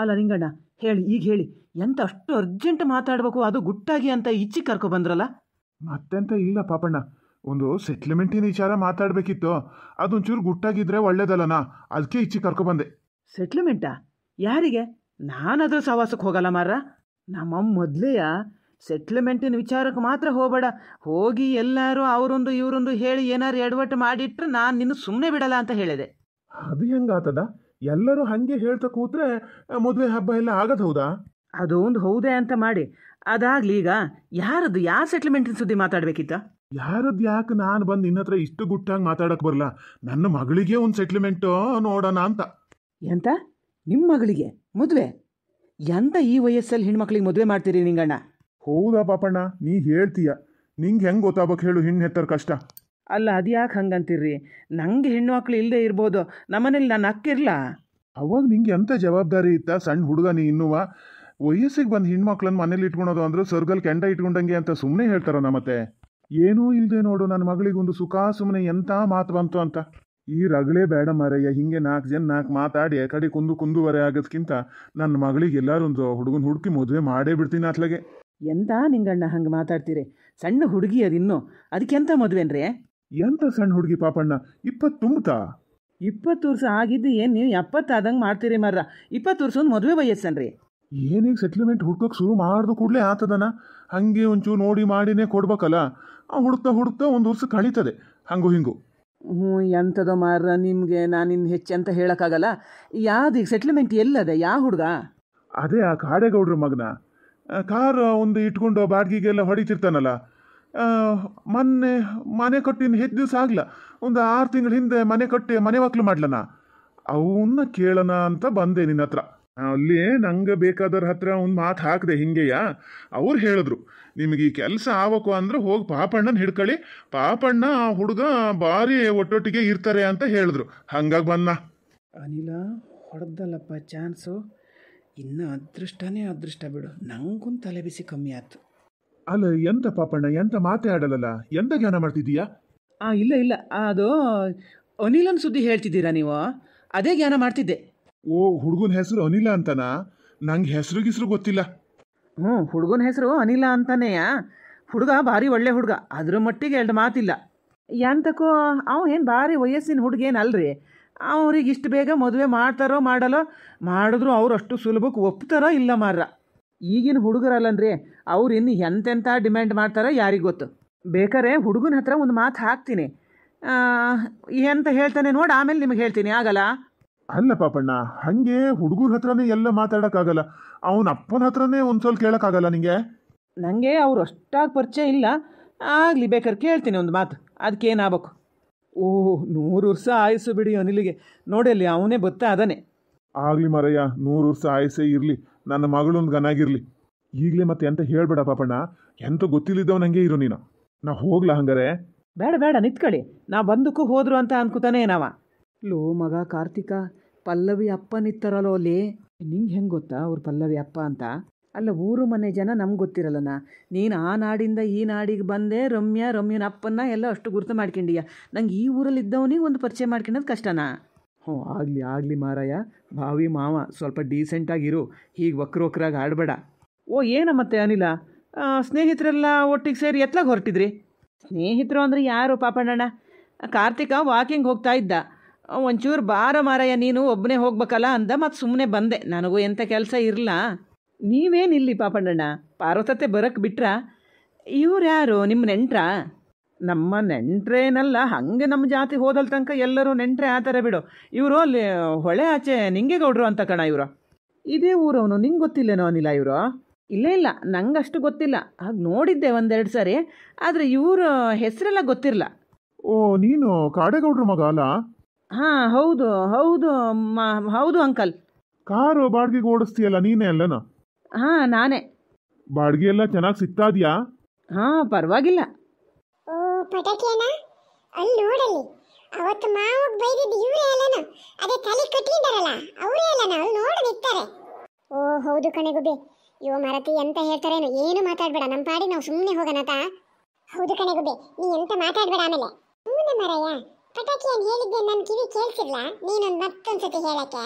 ಅಲ್ಲ ನಿಂಗಣ್ಣ ಹೇಳಿ ಈಗ ಹೇಳಿ ಎಂತ ಅಷ್ಟು ಅರ್ಜೆಂಟ್ ಮಾತಾಡಬೇಕು ಅದು ಗುಟ್ಟಾಗಿ ಅಂತ ಇಚ್ಚಿ ಕರ್ಕೊ ಬಂದ್ರಲ್ಲ ಮತ್ತೆಂತ ಇಲ್ಲ ಪಾಪಣ್ಣ ಒಂದು ಸೆಟ್ಲ್ಮೆಂಟಿನ ವಿಚಾರ ಮಾತಾಡಬೇಕಿತ್ತು ಅದೊಂಚೂರು ಗುಟ್ಟಾಗಿದ್ರೆ ಒಳ್ಳೇದಲ್ಲನಾ ಅದಕ್ಕೆ ಕರ್ಕೊ ಕರ್ಕೊಬಂದೆ ಸೆಟ್ಲ್ಮೆಂಟಾ ಯಾರಿಗೆ ನಾನಾದ್ರೂ ಸಹವಾಸಕ್ಕೆ ಹೋಗಲ್ಲ ಮಾರ ನಮ್ಮ ಮೊದಲೆಯ ಸೆಟ್ಲ್ಮೆಂಟಿನ ವಿಚಾರಕ್ಕೆ ಮಾತ್ರ ಹೋಗಬೇಡ ಹೋಗಿ ಎಲ್ಲರೂ ಅವರೊಂದು ಇವರೊಂದು ಹೇಳಿ ಏನಾರು ಎಡವಟ್ಟು ಮಾಡಿಟ್ರೆ ನಾನು ನಿನ್ನ ಸುಮ್ಮನೆ ಬಿಡಲ್ಲ ಅಂತ ಹೇಳಿದೆ ಅದು ಹೆಂಗಾತದ ಎಲ್ಲರೂ ಹಾಗೆ ಹೇಳ್ತಾ ಕೂತ್ರೆ ಮದುವೆ ಹಬ್ಬ ಎಲ್ಲ ಆಗದು ಹೌದಾ ಅದೊಂದು ಹೌದೇ ಅಂತ ಮಾಡಿ ಅದಾಗ್ಲಿ ಈಗ ಯಾರದ್ದು ಯಾರ ಸೆಟ್ಲ್ಮೆಂಟಿನ ಸುದ್ದಿ ಮಾತಾಡ್ಬೇಕಿತ್ತ ಯಾರದ್ದು ಯಾಕೆ ನಾನು ಬಂದು ನಿನ್ನ ಹತ್ರ ಇಷ್ಟು ಗುಟ್ಟಾಗಿ ಮಾತಾಡಕ್ಕೆ ಬರಲ್ಲ ನನ್ನ ಮಗಳಿಗೆ ಒಂದು ಸೆಟ್ಲ್ಮೆಂಟು ನೋಡೋಣ ಅಂತ ಎಂತ ನಿಮ್ಮ ಮಗಳಿಗೆ ಮದುವೆ ಎಂತ ಈ ವಯಸ್ಸಲ್ಲಿ ಹೆಣ್ಮಕ್ಳಿಗೆ ಮದುವೆ ಮಾಡ್ತೀರಿ ನಿಂಗಣ್ಣ ಹೌದಾ ಪಾಪಣ್ಣ ನೀ ಹೇಳ್ತೀಯ ನಿಂಗೆ ಹೆಂಗೆ ಗೊತ್ತಾಗಬೇಕು ಹೇಳು ಹೆಣ್ಣು ಹೆತ್ತರ ಕಷ್ಟ ಅಲ್ಲ ಅದು ಯಾಕೆ ಹಂಗಂತೀರಿ ನಂಗೆ ಹೆಣ್ಣು ಮಕ್ಕಳು ಇಲ್ಲದೆ ಇರ್ಬೋದು ನಮ್ಮನೇಲಿ ನಾನು ಅಕ್ಕಿರಲ್ಲ ಅವಾಗ ನಿಂಗೆ ಎಂಥ ಜವಾಬ್ದಾರಿ ಇತ್ತ ಸಣ್ಣ ಹುಡುಗ ನೀ ಇನ್ನುವ ವಯಸ್ಸಿಗೆ ಬಂದು ಮಕ್ಳನ್ನ ಮನೇಲಿ ಇಟ್ಕೊಳೋದು ಅಂದ್ರೆ ಸರ್ಗಲ್ ಕೆಂಡ ಇಟ್ಕೊಂಡಂಗೆ ಅಂತ ಸುಮ್ಮನೆ ಹೇಳ್ತಾರ ನಮ್ಮತ್ತೆ ಏನೂ ಇಲ್ಲದೆ ನೋಡು ನನ್ನ ಮಗಳಿಗೊಂದು ಸುಖ ಸುಮ್ಮನೆ ಎಂಥ ಮಾತು ಬಂತು ಅಂತ ಈ ರಗಳೇ ಬೇಡ ಮಾರಯ್ಯ ಹಿಂಗೆ ನಾಲ್ಕು ಜನ ನಾಲ್ಕು ಮಾತಾಡಿ ಕಡೆ ಕುಂದು ಕುಂದುವರೆ ಆಗೋದ್ಕಿಂತ ನನ್ನ ಮಗಳಿಗೆ ಎಲ್ಲರೊಂದು ಹುಡುಗನ ಹುಡುಕಿ ಮದುವೆ ಮಾಡೇ ಬಿಡ್ತೀನಿ ಅತ್ಲಾಗೆ ಎಂತ ನಿಂಗಣ್ಣ ಹಂಗೆ ಮಾತಾಡ್ತೀರಿ ಸಣ್ಣ ಹುಡುಗಿ ಅದಿನ್ನೂ ಅದಕ್ಕೆಂತ ಮದುವೆನ್ರೇ ಎಂತ ಸಣ್ಣ ಹುಡುಗಿ ಪಾಪಣ್ಣ ಇಪ್ಪತ್ತು ತುಂಬುತ್ತಾ ಇಪ್ಪತ್ತು ವರ್ಷ ಆಗಿದ್ದು ಏನು ನೀವು ಎಪ್ಪತ್ತಾದಂಗೆ ಮಾಡ್ತೀರಿ ಮರ ಇಪ್ಪತ್ತು ವರ್ಷ ಮದುವೆ ವಯಸ್ಸನ್ರಿ ಏನೇ ಸೆಟ್ಲ್ಮೆಂಟ್ ಹುಡ್ಕೋಕೆ ಶುರು ಮಾಡಿದ ಕೂಡಲೇ ಆತದನ ಹಾಗೆ ಒಂಚೂರು ನೋಡಿ ಮಾಡಿನೇ ಕೊಡ್ಬೇಕಲ್ಲ ಆ ಹುಡುಕ್ತಾ ಹುಡುಕ್ತಾ ಒಂದು ವರ್ಷ ಕಳೀತದೆ ಹಂಗು ಹಿಂಗು ಹ್ಞೂ ಎಂಥದ ಮಾರ ನಿಮಗೆ ನಾನಿನ್ನು ಹೆಚ್ಚು ಅಂತ ಹೇಳೋಕ್ಕಾಗಲ್ಲ ಈಗ ಸೆಟ್ಲ್ಮೆಂಟ್ ಎಲ್ಲದೆ ಯಾವ ಹುಡುಗ ಅದೇ ಆ ಕಾಡೆಗೌಡ್ರ ಮಗನ ಕಾರ್ ಒಂದು ಇಟ್ಕೊಂಡು ಬಾಡಿಗೆಗೆಲ್ಲ ಹೊಡಿತಿರ್ತಾನಲ್ಲ ಮೊನ್ನೆ ಮನೆ ಕಟ್ಟಿನ ಹೆಚ್ಚು ದಿವಸ ಆಗ್ಲ ಒಂದು ಆರು ತಿಂಗಳ ಹಿಂದೆ ಮನೆ ಕಟ್ಟಿ ಮನೆ ವಾಕ್ಲು ಮಾಡ್ಲನ ಅವನ್ನ ಕೇಳೋಣ ಅಂತ ಬಂದೆ ನಿನ್ನ ಹತ್ರ ಅಲ್ಲಿ ನಂಗೆ ಬೇಕಾದವ್ರ ಹತ್ರ ಒಂದು ಮಾತು ಹಾಕಿದೆ ಹಿಂಗೆಯ ಅವ್ರು ಹೇಳಿದ್ರು ನಿಮಗೆ ಈ ಕೆಲಸ ಆವಕು ಅಂದ್ರೆ ಹೋಗಿ ಪಾಪಣ್ಣನ ಹಿಡ್ಕೊಳ್ಳಿ ಪಾಪಣ್ಣ ಆ ಹುಡುಗ ಭಾರಿ ಒಟ್ಟೊಟ್ಟಿಗೆ ಇರ್ತಾರೆ ಅಂತ ಹೇಳಿದ್ರು ಹಂಗಾಗಿ ಬನ್ನ ಅನಿಲ ಹೊಡೆದಲ್ಲಪ್ಪ ಚಾನ್ಸು ಇನ್ನು ಅದೃಷ್ಟನೇ ಅದೃಷ್ಟ ಬಿಡು ನಂಗೂ ತಲೆ ಬಿಸಿ ಕಮ್ಮಿ ಆಯ್ತು ಅಲ್ಲ ಎಂತ ಪಾಪಣ್ಣ ಎಂತ ಮಾತೇ ಆಡಲಲ್ಲ ಎಂತ ಧ್ಯಾನ ಮಾಡ್ತಿದ್ದೀಯಾ ಆ ಇಲ್ಲ ಇಲ್ಲ ಅದು ಅನಿಲನ್ ಸುದ್ದಿ ಹೇಳ್ತಿದ್ದೀರಾ ನೀವು ಅದೇ ಧ್ಯಾನ ಮಾಡ್ತಿದ್ದೆ ಓ ಹುಡುಗನ ಹೆಸರು ಅನಿಲ ಅಂತನಾ ನಂಗೆ ಹೆಸರು ಗಿಸ್ರು ಗೊತ್ತಿಲ್ಲ ಹ್ಞೂ ಹುಡುಗನ ಹೆಸರು ಅನಿಲ ಅಂತಾನೇ ಹುಡುಗ ಭಾರಿ ಒಳ್ಳೆ ಹುಡುಗ ಅದ್ರ ಮಟ್ಟಿಗೆ ಎರಡು ಮಾತಿಲ್ಲ ಎಂತಕ್ಕೂ ಅವ ಏನು ಭಾರಿ ವಯಸ್ಸಿನ ಹುಡುಗೇನು ಅಲ್ರಿ ಅವ್ರಿಗೆ ಇಷ್ಟು ಬೇಗ ಮದುವೆ ಮಾಡ್ತಾರೋ ಮಾಡಲ್ಲೋ ಮಾಡಿದ್ರು ಅವ್ರು ಅಷ್ಟು ಸುಲಭಕ್ಕೆ ಒಪ್ತಾರೋ ಇಲ್ಲ ಮಾರ್ರ ಈಗಿನ ಹುಡುಗರಲ್ಲನ್ರಿ ಅವ್ರು ಇನ್ನು ಎಂತೆಂಥ ಡಿಮ್ಯಾಂಡ್ ಮಾಡ್ತಾರೆ ಯಾರಿಗೆ ಗೊತ್ತು ಬೇಕಾರೆ ಹುಡುಗನ ಹತ್ರ ಒಂದು ಮಾತು ಹಾಕ್ತೀನಿ ಎಂತ ಹೇಳ್ತಾನೆ ನೋಡಿ ಆಮೇಲೆ ನಿಮಗೆ ಹೇಳ್ತೀನಿ ಆಗಲ್ಲ ಅಲ್ಲ ಪಾಪಣ್ಣ ಹಾಗೆ ಹುಡುಗರ ಹತ್ರನೇ ಎಲ್ಲ ಮಾತಾಡೋಕ್ಕಾಗಲ್ಲ ಅವನ ಅಪ್ಪನ ಹತ್ರನೇ ಒಂದು ಸ್ವಲ್ಪ ಕೇಳೋಕ್ಕಾಗಲ್ಲ ನಿಮಗೆ ನನಗೆ ಅವ್ರು ಅಷ್ಟಾಗಿ ಪರಿಚಯ ಇಲ್ಲ ಆಗಲಿ ಬೇಕಾದ್ರೆ ಕೇಳ್ತೀನಿ ಒಂದು ಮಾತು ಅದಕ್ಕೇನಾಗಬೇಕು ಓ ನೂರು ವರ್ಷ ಆಯಸ್ಸು ಬಿಡಿ ಅನಿಲಿಗೆ ನೋಡಿ ಅಲ್ಲಿ ಅವನೇ ಬತ್ತ ಅದನ್ನೇ ಆಗಲಿ ಮಾರಯ್ಯ ನೂರು ವರ್ಷ ಆಯಸ್ಸೇ ಇರಲಿ ನನ್ನ ಮಗಳೊಂದು ಗನಾಗಿರಲಿ ಈಗಲೇ ಮತ್ತೆ ಎಂತ ಹೇಳ್ಬೇಡ ಪಾಪಣ್ಣ ಎಂತ ಗೊತ್ತಿಲ್ಲಿದ್ದವ್ ನಂಗೆ ಇರು ನೀನು ನಾ ಹೋಗ್ಲಾ ಹಂಗಾರೆ ಬೇಡ ಬೇಡ ನಿತ್ಕೊಳ್ಳಿ ನಾ ಬಂದಕ್ಕೂ ಹೋದ್ರು ಅಂತ ಅನ್ಕೋತಾನೆ ಏನವ ಲೋ ಮಗ ಕಾರ್ತಿಕ ಪಲ್ಲವಿ ಅಪ್ಪ ನಿತ್ತರಲ್ಲೋ ಅಲ್ಲಿ ನಿಂಗೆ ಹೆಂಗೆ ಗೊತ್ತಾ ಅವ್ರು ಪಲ್ಲವಿ ಅಪ್ಪ ಅಂತ ಅಲ್ಲ ಊರು ಮನೆ ಜನ ನಮ್ಗೆ ಗೊತ್ತಿರಲ್ಲನ ನೀನು ಆ ನಾಡಿಂದ ಈ ನಾಡಿಗೆ ಬಂದೆ ರಮ್ಯಾ ರಮ್ಯನ ಅಪ್ಪನ್ನ ಎಲ್ಲ ಅಷ್ಟು ಗುರುತು ಮಾಡ್ಕೊಂಡಿಯ ನಂಗೆ ಈ ಊರಲ್ಲಿ ಇದ್ದವನಿಗೆ ಒಂದು ಪರಿಚಯ ಮಾಡ್ಕೊಂಡೋದು ಕಷ್ಟನಾ ಹ್ಞೂ ಆಗಲಿ ಆಗಲಿ ಮಾರಾಯ ಭಾವಿ ಮಾವ ಸ್ವಲ್ಪ ಡೀಸೆಂಟಾಗಿರು ಹೀಗೆ ವಕ್ರೋಕ್ರಾಗಿ ಆಡಬೇಡ ಓ ಏನ ಮತ್ತೆ ಅನಿಲ ಸ್ನೇಹಿತರೆಲ್ಲ ಒಟ್ಟಿಗೆ ಸೇರಿ ಎತ್ಲಾಗ ಹೊರಟಿದ್ರಿ ಸ್ನೇಹಿತರು ಅಂದರೆ ಯಾರು ಪಾಪಣ್ಣಣ್ಣ ಕಾರ್ತಿಕ ವಾಕಿಂಗ್ ಹೋಗ್ತಾ ಇದ್ದ ಒಂಚೂರು ಬಾರ ಮಾರಾಯ ನೀನು ಒಬ್ಬನೇ ಹೋಗ್ಬೇಕಲ್ಲ ಅಂದ ಮತ್ತು ಸುಮ್ಮನೆ ಬಂದೆ ನನಗೂ ಎಂಥ ಕೆಲಸ ಇರಲ್ಲ ನೀವೇನಿಲ್ಲಿ ಪಾಪಣ್ಣಣ್ಣ ಪಾರ್ವತತೆ ಬರೋಕ್ಕೆ ಬಿಟ್ರಾ ಇವ್ರು ಯಾರು ನಿಮ್ಮ ನೆಂಟ್ರಾ ನಮ್ಮ ನೆಂಟ್ರೇನಲ್ಲ ಹಂಗೆ ನಮ್ಮ ಜಾತಿ ಹೋದಲ್ ತನಕ ಎಲ್ಲರೂ ನೆಂಟ್ರೆ ಆ ಥರ ಬಿಡು ಇವರು ಅಲ್ಲಿ ಹೊಳೆ ಆಚೆ ಗೌಡ್ರು ಅಂತ ಕಣ ಇವರು ಇದೇ ಊರವನು ನಿಂಗೆ ಗೊತ್ತಿಲ್ಲೇನೋ ಅನಿಲ ಇವರು ಇಲ್ಲ ಇಲ್ಲ ನಂಗೆ ಅಷ್ಟು ಗೊತ್ತಿಲ್ಲ ಹಾಗೆ ನೋಡಿದ್ದೆ ಒಂದೆರಡು ಸಾರಿ ಆದರೆ ಇವರು ಹೆಸರೆಲ್ಲ ಗೊತ್ತಿರಲ್ಲ ಓ ನೀನು ಕಾಡೇಗೌಡ್ರ ಮಗ ಅಲ್ಲ ಹಾಂ ಹೌದು ಹೌದು ಹೌದು ಅಂಕಲ್ ಕಾರು ಬಾಡಿಗೆಗೆ ಓಡಿಸ್ತೀಯಲ್ಲ ನೀನೇ ಅಲ್ಲನೋ ಹಾಂ ನಾನೇ ಬಾಡಿಗೆ ಎಲ್ಲ ಚೆನ್ನಾಗಿ ಸಿಗ್ತಾ ಇದೆಯಾ ಹಾಂ ಪರವಾಗಿಲ್ಲ ಪಟಾಕಿಯನ್ನ ಅಲ್ಲಿ ನೋಡಲ್ಲಿ ಅವತ್ತು ಮಾವಗ್ ಬೈದಿದ್ದು ಇವರೇ ಅಲ್ಲನ ಅದೇ ತಲೆ ಕಟ್ಟಿದ್ದಾರಲ್ಲ ಅವರೇ ಅಲ್ಲನ ಅಲ್ಲಿ ನೋಡ ನಿಂತಾರೆ ಓ ಹೌದು ಕಣೆಗುಬೆ ಇವ ಮರತಿ ಎಂತ ಹೇಳ್ತಾರೇನು ಏನು ಮಾತಾಡ್ಬೇಡ ನಮ್ಮ ಪಾಡಿ ನಾವು ಸುಮ್ಮನೆ ಹೋಗೋಣತ ಹೌದು ಕಣೆಗುಬೆ ನೀ ಎಂತ ಮಾತಾಡ್ಬೇಡ ಆಮೇಲೆ ಸುಮ್ಮನೆ ಮರಯ್ಯ ಪಟಾಕಿ ಅಂತ ಹೇಳಿದ್ದೆ ನನ್ನ ಕಿವಿ ಕೇಳಿಸಿಲ್ಲ ನೀನೊಂದು ಮತ್ತೊಂದ್ಸತಿ ಹೇಳಕ್ಕೆ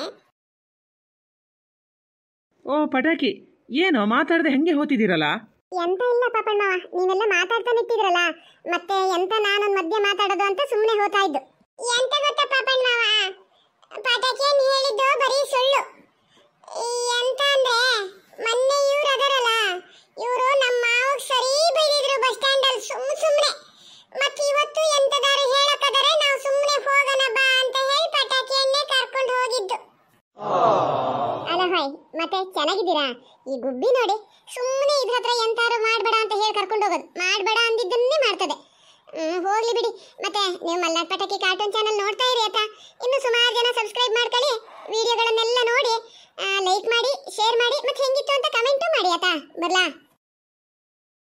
ಓ ಪಟಾಕಿ ಏನು ಮಾತಾಡದೆ ಹೆಂಗೆ ಹೋತಿದ್ದೀರಲ್ಲ ಎಂತ ಇಲ್ಲ ಪಾಪಣ್ಣ ನೀವೆಲ್ಲ ಮಾತಾಡ್ತಾ ನಿಂತಿದ್ರಲ್ಲ ಮತ್ತೆ ಎಂತ ನಾನು ಮಧ್ಯ ಮಾತಾಡೋದು ಅಂತ ಸುಮ್ಮನೆ ಹೋಗ್ತಾ ಇದ್ದು ಎಂತ ಗೊತ್ತಾ ಪಾಪಣ್ಣವ ಪಟಾಕಿ ಹೇಳಿದ್ದು ಬರೀ ಸುಳ್ಳು ಎಂತ ಅಂದ್ರೆ ಮೊನ್ನೆ ಇವ್ರ ಅದರ ಮತ್ತೆ ಚೆನ್ನಾಗಿದ್ದೀರಾ ಈ ಗುಬ್ಬಿ ನೋಡಿ ಸುಮ್ಮನೆ ಇದ್ರ ಹತ್ರ ಎಂತಾರು ಮಾಡಬೇಡ ಅಂತ ಹೇಳಿ ಕರ್ಕೊಂಡು ಹೋಗೋದು ಮಾಡಬೇಡ ಅಂದಿದ್ದನ್ನೇ ಮಾಡ್ತದೆ ಹೋಗ್ಲಿ ಬಿಡಿ ಮತ್ತೆ ನೀವು ಮಲ್ಲಾಟ್ ಪಟಾಕಿ ಕಾರ್ಟೂನ್ ಚಾನಲ್ ನೋಡ್ತಾ ಇರಿ ಆತ ಇನ್ನು ಸುಮಾರು ಜನ ಸಬ್ಸ್ಕ್ರೈಬ್ ಮಾಡ್ಕೊಳ್ಳಿ ವಿಡಿಯೋಗಳನ್ನೆಲ್ಲ ನೋಡಿ ಲೈಕ್ ಮಾಡಿ ಶೇರ್ ಮಾಡಿ ಮತ್ತೆ ಹೆಂಗಿತ್ತು ಅಂತ ಕಮೆಂಟು ಮಾಡಿ ಆತ ಬರ್ಲಾ